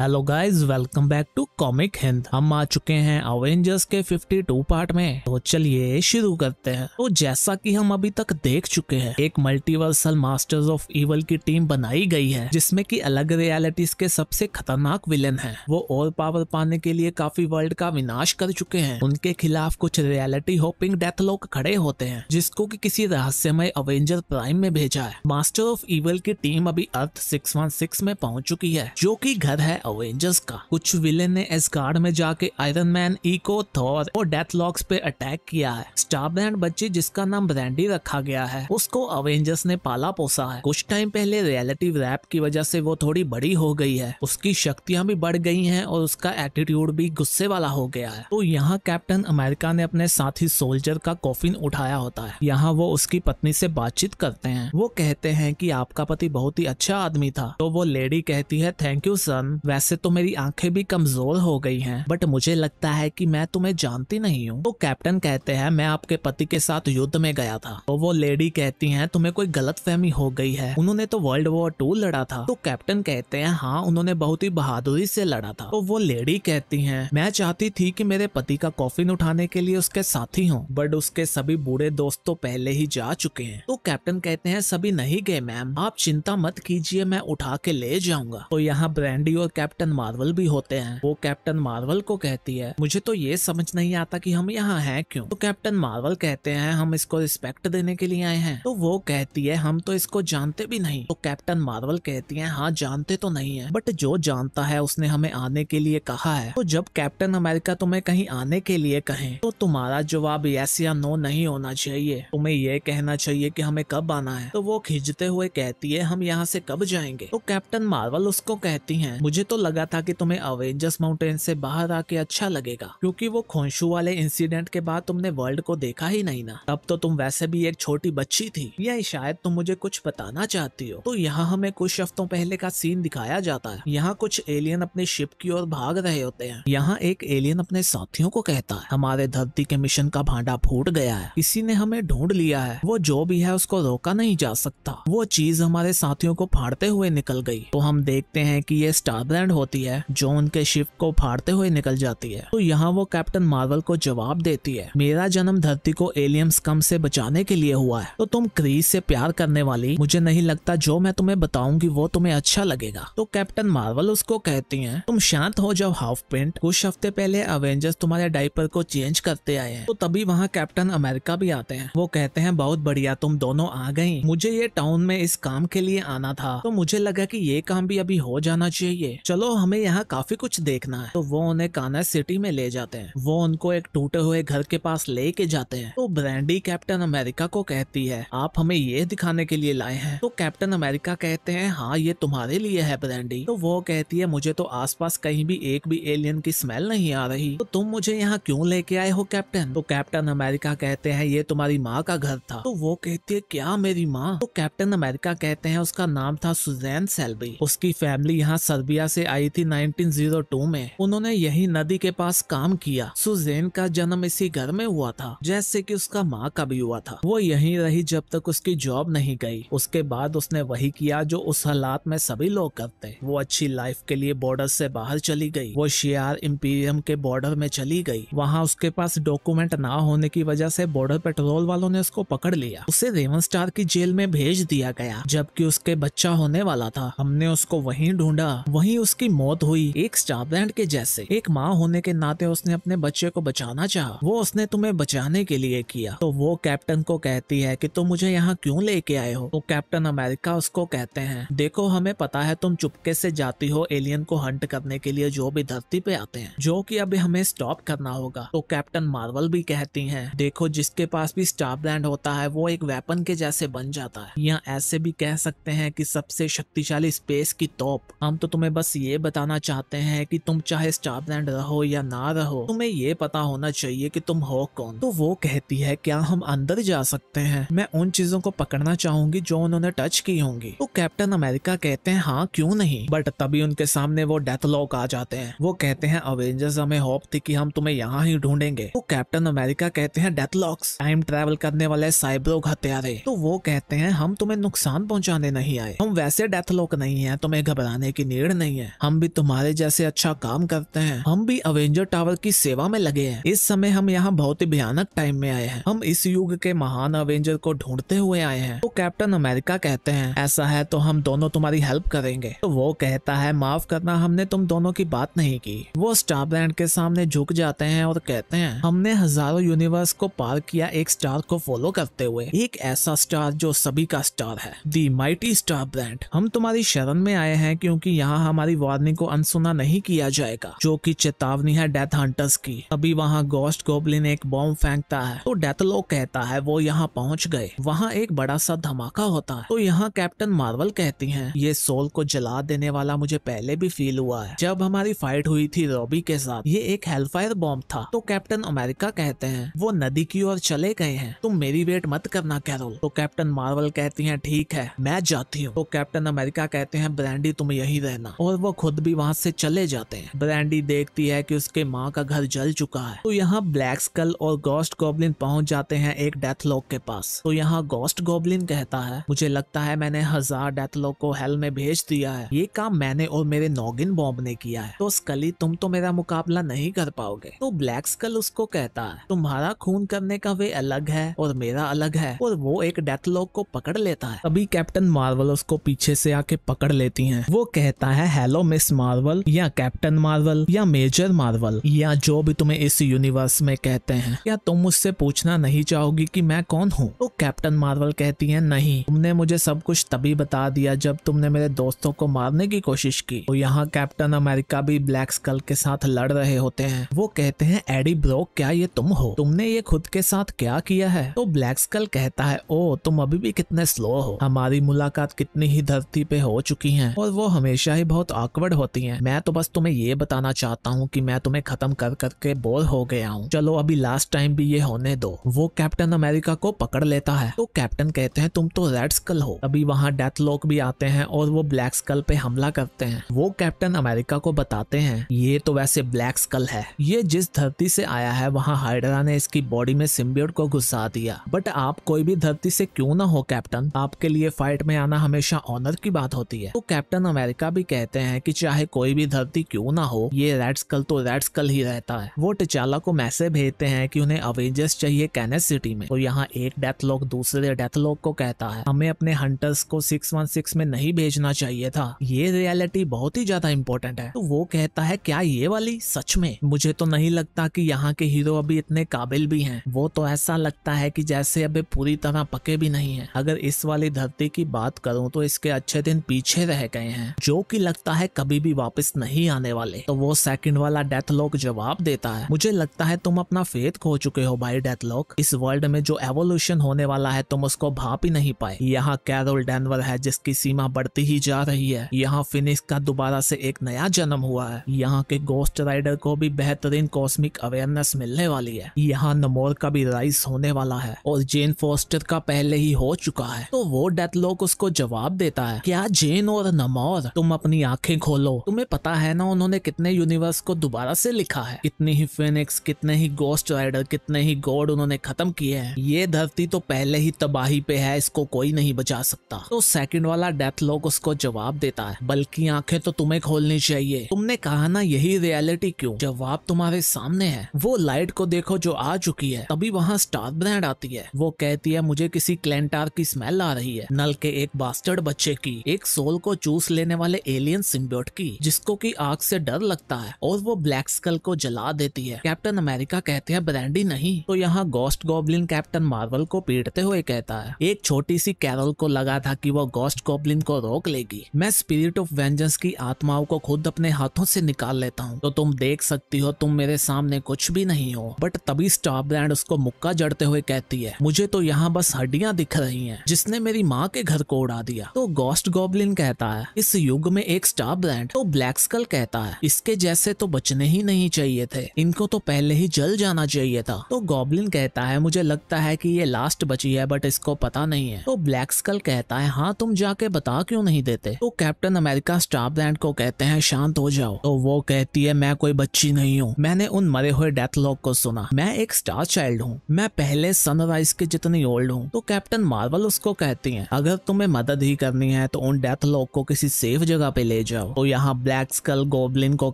hello guys welcome back to comic Hind हम आ चुके हैं अवेंजर्स के 52 पार्ट में तो चलिए शुरू करते हैं तो जैसा कि हम अभी तक देख चुके हैं एक मल्टीवर्सल मास्टर्स ऑफ इवल की टीम बनाई गई है जिसमें कि अलग रियलिटीज के सबसे खतरनाक विलन हैं वो और पावर पाने के लिए काफी वर्ल्ड का विनाश कर चुके हैं उनके खिलाफ कुछ रियालिटी होपिंग डेथ लोग खड़े होते हैं जिसको की कि किसी रहस्यमय अवेंजर प्राइम में भेजा है मास्टर ऑफ इवल की टीम अभी अर्थ सिक्स में पहुँच चुकी है जो की घर है अवेंजर्स का कुछ विलेन ने एस्गार्ड में जाके आयरन मैन इको थॉर और डेथ लॉक्स पे अटैक किया है स्टार ब्रांड बच्ची जिसका नाम ब्रांडी रखा गया है उसको अवेंजर्स ने पाला पोसा है कुछ टाइम पहले रियलिटी रैप की वजह से वो थोड़ी बड़ी हो गई है उसकी शक्तियाँ भी बढ़ गई है और उसका एटीट्यूड भी गुस्से वाला हो गया है तो यहाँ कैप्टन अमेरिका ने अपने साथी सोल्जर का कॉफिन उठाया होता है यहाँ वो उसकी पत्नी से बातचीत करते हैं वो कहते हैं कि आपका पति बहुत ही अच्छा आदमी था तो वो लेडी कहती है थैंक यू सन वैसे तो मेरी आंखें भी कमजोर हो गई हैं बट मुझे लगता है कि मैं तुम्हें जानती नहीं हूँ तो कैप्टन कहते हैं मैं आपके पति के साथ युद्ध में गया था तो वो लेडी कहती है तुम्हें कोई गलत फहमी हो गई है उन्होंने तो वर्ल्ड वॉर टू लड़ा था तो कैप्टन कहते हैं हाँ उन्होंने बहुत ही बहादुरी से लड़ा था तो वो लेडी कहती है मैं चाहती थी की मेरे पति का कॉफिन उठाने के लिए उसके साथी हूँ बट उसके सभी बूढ़े दोस्त तो पहले ही जा चुके हैं तो कैप्टन कहते हैं सभी नहीं गए मैम आप चिंता मत कीजिए मैं उठा के ले जाऊंगा तो यहाँ ब्रांडी और कैप्टन कैप्टन मार्वल भी होते हैं वो कैप्टन मार्वल को कहती है मुझे तो ये समझ नहीं आता कि हम यहाँ हैं क्यों तो कैप्टन मार्वल कहते हैं हम इसको रिस्पेक्ट देने के लिए आए हैं तो वो कहती है हम तो इसको जानते भी नहीं तो कैप्टन मार्वल कहती है हाँ जानते तो नहीं है बट जो जानता है उसने हमें आने के लिए कहा है तो जब कैप्टन अमेरिका तुम्हें कहीं आने के लिए कहे तो तुम्हारा जवाब यस या नो नहीं होना चाहिए तुम्हें ये कहना चाहिए की हमें कब आना है तो वो खिंचते हुए कहती है हम यहाँ से कब जाएंगे तो कैप्टन मार्वल उसको कहती है मुझे तो तो लगा था कि तुम्हें अवेंजर्स माउंटेन से बाहर आके अच्छा लगेगा क्योंकि वो खोशु वाले इंसिडेंट के बाद तुमने वर्ल्ड को देखा ही नहीं ना तब तो तुम वैसे भी एक छोटी बच्ची थी या शायद तुम मुझे कुछ बताना चाहती हो तो यहाँ हमें कुछ हफ्तों पहले का सीन दिखाया जाता है यहाँ कुछ एलियन अपने शिप की ओर भाग रहे होते हैं यहाँ एक एलियन अपने साथियों को कहता है हमारे धरती के मिशन का भांडा फूट गया है किसी ने हमें ढूंढ लिया है वो जो भी है उसको रोका नहीं जा सकता वो चीज हमारे साथियों को फाड़ते हुए निकल गई तो हम देखते हैं कि ये स्टार गर्लफ्रेंड होती है जो उनके शिप को फाड़ते हुए निकल जाती है तो यहाँ वो कैप्टन मार्वल को जवाब देती है मेरा जन्म धरती को एलियंस कम से बचाने के लिए हुआ है तो तुम क्रीज से प्यार करने वाली मुझे नहीं लगता जो मैं तुम्हें बताऊंगी वो तुम्हें अच्छा लगेगा तो कैप्टन मार्वल उसको कहती है तुम शांत हो जाओ हाफ पेंट कुछ हफ्ते पहले अवेंजर्स तुम्हारे डाइपर को चेंज करते आए हैं तो तभी वहाँ कैप्टन अमेरिका भी आते हैं वो कहते हैं बहुत बढ़िया तुम दोनों आ गई मुझे ये टाउन में इस काम के लिए आना था तो मुझे लगा की ये काम भी अभी हो जाना चाहिए चलो हमें यहाँ काफी कुछ देखना है तो वो उन्हें काना सिटी में ले जाते हैं वो उनको एक टूटे हुए घर के पास लेके जाते हैं तो ब्रांडी कैप्टन अमेरिका को कहती है आप हमें ये दिखाने के लिए लाए हैं तो कैप्टन अमेरिका कहते हैं हाँ ये तुम्हारे लिए है ब्रांडी तो वो कहती है मुझे तो आस कहीं भी एक भी एलियन की स्मेल नहीं आ रही तो तुम मुझे यहाँ क्यूँ लेके आए हो कैप्टन तो कैप्टन अमेरिका कहते हैं ये तुम्हारी माँ का घर था तो वो कहती है क्या मेरी माँ तो कैप्टन अमेरिका कहते हैं उसका नाम था सुजैन सेल्बी उसकी फैमिली यहाँ सर्बिया से आई थी 1902 में उन्होंने यही नदी के पास काम किया सुजेन का जन्म इसी घर में हुआ था जैसे कि उसका माँ का भी हुआ था वो यहीं रही जब तक उसकी जॉब नहीं गई उसके बाद उसने वही किया जो उस हालात में सभी लोग करते वो अच्छी लाइफ के लिए बॉर्डर से बाहर चली गई वो शियार इम्पीरियम के बॉर्डर में चली गई वहाँ उसके पास डॉक्यूमेंट ना होने की वजह से बॉर्डर पेट्रोल वालों ने उसको पकड़ लिया उसे रेवन स्टार की जेल में भेज दिया गया जबकि उसके बच्चा होने वाला था हमने उसको वही ढूंढा वही उसकी मौत हुई एक स्टाबैंड के जैसे एक माँ होने के नाते उसने अपने बच्चे को बचाना चाहा वो उसने तुम्हें बचाने के लिए किया तो वो कैप्टन को कहती है कि तुम मुझे यहाँ क्यों लेके आए हो वो तो कैप्टन अमेरिका उसको कहते हैं देखो हमें पता है तुम चुपके से जाती हो एलियन को हंट करने के लिए जो भी धरती पे आते हैं जो कि अभी हमें स्टॉप करना होगा तो कैप्टन मार्वल भी कहती हैं देखो जिसके पास भी स्टार ब्रांड होता है वो एक वेपन के जैसे बन जाता है या ऐसे भी कह सकते हैं कि सबसे शक्तिशाली स्पेस की तोप हम तो तुम्हें बस ये बताना चाहते हैं कि तुम चाहे स्टारलैंड रहो या ना रहो तुम्हें ये पता होना चाहिए कि तुम हो कौन तो वो कहती है क्या हम अंदर जा सकते हैं मैं उन चीजों को पकड़ना चाहूंगी जो उन्होंने टच की होंगी तो कैप्टन अमेरिका कहते हैं हाँ क्यों नहीं बट तभी उनके सामने वो डेथ लॉक आ जाते हैं वो कहते हैं अवेंजर्स हमें होप थी कि हम तुम्हें यहाँ ही ढूंढेंगे तो कैप्टन अमेरिका कहते हैं डेथ लॉक्स टाइम ट्रेवल करने वाले साइब्रोग हत्यारे तो वो कहते हैं हम तुम्हें नुकसान पहुँचाने नहीं आए हम वैसे डेथ लॉक नहीं है तुम्हें घबराने की नीड नहीं है हैं हम भी तुम्हारे जैसे अच्छा काम करते हैं हम भी अवेंजर टावर की सेवा में लगे हैं इस समय हम यहाँ बहुत ही भयानक टाइम में आए हैं हम इस युग के महान अवेंजर को ढूंढते हुए आए हैं तो कैप्टन अमेरिका कहते हैं ऐसा है तो हम दोनों तुम्हारी हेल्प करेंगे तो वो कहता है माफ करना हमने तुम दोनों की बात नहीं की वो स्टार ब्रांड के सामने झुक जाते हैं और कहते हैं हमने हजारों यूनिवर्स को पार किया एक स्टार को फॉलो करते हुए एक ऐसा स्टार जो सभी का स्टार है दी माइटी स्टार ब्रांड हम तुम्हारी शरण में आए हैं क्योंकि यहाँ हमारी कोई वार्निंग को अनसुना नहीं किया जाएगा जो की चेतावनी है डेथ हंटर्स की अभी वहाँ गोस्ट गोबलिन एक बॉम्ब फेंकता है तो डेथलो कहता है वो यहाँ पहुँच गए वहाँ एक बड़ा सा धमाका होता है तो यहाँ कैप्टन मार्वल कहती है ये सोल को जला देने वाला मुझे पहले भी फील हुआ है जब हमारी फाइट हुई थी रॉबी के साथ ये एक हेल्फायर बॉम्ब था तो कैप्टन अमेरिका कहते हैं वो नदी की ओर चले गए हैं तुम मेरी वेट मत करना कैरोल तो कैप्टन मार्वल कहती है ठीक है मैं जाती हूँ तो कैप्टन अमेरिका कहते हैं ब्रांडी तुम यही रहना और वो खुद भी वहाँ से चले जाते हैं ब्रांडी देखती है कि उसके माँ का घर जल चुका है तो यहाँ ब्लैक स्कल और गोस्ट गोबलिन पहुंच जाते हैं एक डेथ लॉक के पास तो यहाँ गोस्ट गोबलिन कहता है मुझे लगता है मैंने हजार डेथ लॉक को हेल में भेज दिया है ये काम मैंने और मेरे नोगिन बॉम्ब ने किया है तो स्कली तुम तो मेरा मुकाबला नहीं कर पाओगे तो ब्लैक स्कल उसको कहता है तुम्हारा खून करने का वे अलग है और मेरा अलग है और वो एक डेथ लॉक को पकड़ लेता है अभी कैप्टन मार्वल उसको पीछे से आके पकड़ लेती है वो कहता है हेलो लो मिस मार्वल या कैप्टन मार्वल या मेजर मार्वल या जो भी तुम्हें इस यूनिवर्स में कहते हैं या तुम मुझसे पूछना नहीं चाहोगी कि मैं कौन हूँ तो कैप्टन मार्वल कहती है नहीं तुमने मुझे सब कुछ तभी बता दिया जब तुमने मेरे दोस्तों को मारने की कोशिश की तो यहाँ कैप्टन अमेरिका भी ब्लैक स्कल के साथ लड़ रहे होते हैं वो कहते हैं एडी ब्रोक क्या ये तुम हो तुमने ये खुद के साथ क्या किया है तो ब्लैक स्कल कहता है ओ तुम अभी भी कितने स्लो हो हमारी मुलाकात कितनी ही धरती पे हो चुकी है और वो हमेशा ही बहुत ऑकवर्ड होती हैं मैं तो बस तुम्हें ये बताना चाहता हूँ कि मैं तुम्हें खत्म कर करके बोर हो गया हूँ चलो अभी लास्ट टाइम भी ये होने दो वो कैप्टन अमेरिका को पकड़ लेता है तो कैप्टन कहते हैं तुम तो रेड स्कल हो अभी वहाँ डेथ लोक भी आते हैं और वो ब्लैक स्कल पे हमला करते हैं वो कैप्टन अमेरिका को बताते हैं ये तो वैसे ब्लैक स्कल है ये जिस धरती से आया है वहाँ हाइड्रा ने इसकी बॉडी में सिम्बियोट को घुसा दिया बट आप कोई भी धरती से क्यों ना हो कैप्टन आपके लिए फाइट में आना हमेशा ऑनर की बात होती है तो कैप्टन अमेरिका भी कहते हैं हैं कि चाहे कोई भी धरती क्यों ना हो ये रेड स्कल तो रेड स्कल ही रहता है वो टिचाला को मैसेज भेजते हैं कि उन्हें अवेंजर्स चाहिए कैनेस सिटी में तो यहाँ एक डेथ लॉक दूसरे डेथ लॉक को कहता है हमें अपने हंटर्स को सिक्स में नहीं भेजना चाहिए था ये रियलिटी बहुत ही ज्यादा इम्पोर्टेंट है तो वो कहता है क्या ये वाली सच में मुझे तो नहीं लगता की यहाँ के हीरो अभी इतने काबिल भी है वो तो ऐसा लगता है की जैसे अभी पूरी तरह पके भी नहीं है अगर इस वाली धरती की बात करूँ तो इसके अच्छे दिन पीछे रह गए हैं जो की लगता लगता है कभी भी वापस नहीं आने वाले तो वो सेकंड वाला डेथ लॉक जवाब देता है मुझे लगता है तुम अपना फेथ खो चुके हो भाई डेथ लॉक इस वर्ल्ड में जो एवोल्यूशन होने वाला है तुम उसको भाप ही नहीं पाए यहाँ कैरोल डेनवर है जिसकी सीमा बढ़ती ही जा रही है यहाँ फिनिक्स का दोबारा से एक नया जन्म हुआ है यहाँ के गोस्ट राइडर को भी बेहतरीन कॉस्मिक अवेयरनेस मिलने वाली है यहाँ नमोर का भी राइस होने वाला है और जेन फोस्टर का पहले ही हो चुका है तो वो डेथ लॉक उसको जवाब देता है क्या जेन और नमोर तुम अपनी आंखें आंखें खोलो तुम्हें पता है ना उन्होंने कितने यूनिवर्स को दोबारा से लिखा है कितने ही फिनिक्स कितने ही गोस्ट राइडर कितने ही गॉड उन्होंने खत्म किए हैं ये धरती तो पहले ही तबाही पे है इसको कोई नहीं बचा सकता तो सेकंड वाला डेथ लोग उसको जवाब देता है बल्कि आंखें तो तुम्हें खोलनी चाहिए तुमने कहा ना यही रियलिटी क्यों जवाब तुम्हारे सामने है वो लाइट को देखो जो आ चुकी है तभी वहाँ स्टार ब्रांड आती है वो कहती है मुझे किसी क्लेंटार की स्मेल आ रही है नल के एक बास्टर्ड बच्चे की एक सोल को चूस लेने वाले एलियन सिम्बियोट की जिसको की आग से डर लगता है और वो ब्लैक स्कल को जला देती है कैप्टन अमेरिका कहते हैं ब्रैंडी नहीं तो यहाँ गोस्ट गॉबलिन कैप्टन मार्वल को पीटते हुए कहता है एक छोटी सी कैरल को लगा था की वो गोस्ट गॉबलिन को रोक लेगी मैं स्पिरिट ऑफ वेंजेंस की आत्माओं को खुद अपने हाथों से निकाल लेता हूँ तो तुम देख सकती हो तुम मेरे सामने कुछ भी नहीं हो बट तभी स्टॉप ब्रांड उसको मुक्का जड़ते हुए कहती है मुझे तो यहाँ बस हड्डियाँ दिख रही हैं जिसने मेरी माँ के घर को उड़ा दिया तो गोस्ट गॉबलिन कहता है इस युग में एक स्टार क्या ब्रांड तो ब्लैक स्कल कहता है इसके जैसे तो बचने ही नहीं चाहिए थे इनको तो पहले ही जल जाना चाहिए था तो गॉबलिन कहता है मुझे लगता है कि ये लास्ट बची है बट इसको पता नहीं है तो ब्लैक स्कल कहता है हाँ तुम जाके बता क्यों नहीं देते तो कैप्टन अमेरिका स्टार लैंड को कहते हैं शांत हो जाओ तो वो कहती है मैं कोई बच्ची नहीं हूँ मैंने उन मरे हुए डेथ लॉक को सुना मैं एक स्टार चाइल्ड हूँ मैं पहले सनराइज के जितनी ओल्ड हूँ तो कैप्टन मार्वल उसको कहती है अगर तुम्हें मदद ही करनी है तो उन डेथ लॉक को किसी सेफ जगह पे ले जाओ जाओ तो यहाँ ब्लैक स्कल गोबलिन को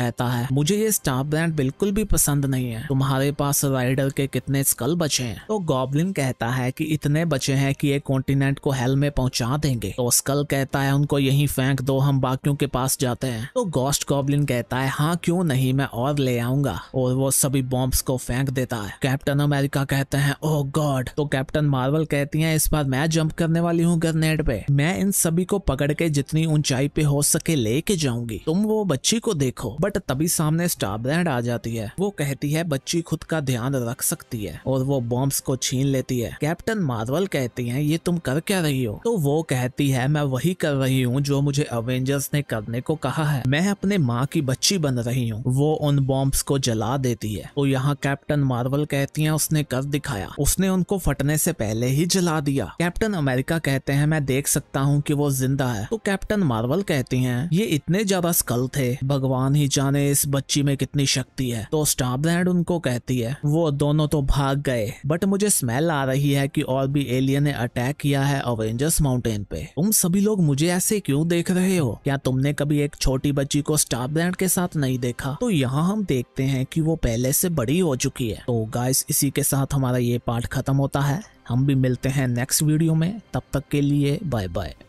कहता है मुझे ये स्टार ब्रांड बिल्कुल भी पसंद नहीं है तुम्हारे पास राइडर के कितने स्कल बचे हैं तो गोबलिन कहता है कि इतने बचे हैं कि ये कॉन्टिनेंट को हेल में पहुंचा देंगे तो स्कल कहता है उनको यही फेंक दो हम बाकियों के पास जाते हैं तो गोस्ट गॉबलिन कहता है हाँ क्यों नहीं मैं और ले आऊंगा और वो सभी बॉम्ब्स को फेंक देता है कैप्टन अमेरिका कहते हैं ओ oh गॉड तो कैप्टन मार्वल कहती है इस बार मैं जंप करने वाली हूँ ग्रेनेड पे मैं इन सभी को पकड़ के जितनी ऊंचाई पे हो सके ले लेके जाऊंगी तुम वो बच्ची को देखो बट तभी सामने स्टार ब्रांड आ जाती है वो कहती है बच्ची खुद का ध्यान रख सकती है और वो बॉम्ब्स को छीन लेती है कैप्टन मार्वल कहती है ये तुम कर क्या रही हो तो वो कहती है मैं वही कर रही हूँ जो मुझे अवेंजर्स ने करने को कहा है मैं अपने माँ की बच्ची बन रही हूँ वो उन बॉम्ब्स को जला देती है तो यहाँ कैप्टन मार्वल कहती है उसने कर दिखाया उसने उनको फटने से पहले ही जला दिया कैप्टन अमेरिका कहते हैं मैं देख सकता हूँ कि वो जिंदा है तो कैप्टन मार्वल कहती हैं ये इतने ज्यादा स्कल थे भगवान ही जाने इस बच्ची में कितनी शक्ति है तो स्टाफ ब्रांड उनको कहती है वो दोनों तो भाग गए बट मुझे स्मेल आ रही है कि और भी एलियन ने अटैक किया है अवेंजर्स माउंटेन पे तुम सभी लोग मुझे ऐसे क्यों देख रहे हो क्या तुमने कभी एक छोटी बच्ची को स्टार ब्रांड के साथ नहीं देखा तो यहाँ हम देखते हैं कि वो पहले से बड़ी हो चुकी है तो गाइस इसी के साथ हमारा ये पार्ट खत्म होता है हम भी मिलते हैं नेक्स्ट वीडियो में तब तक के लिए बाय बाय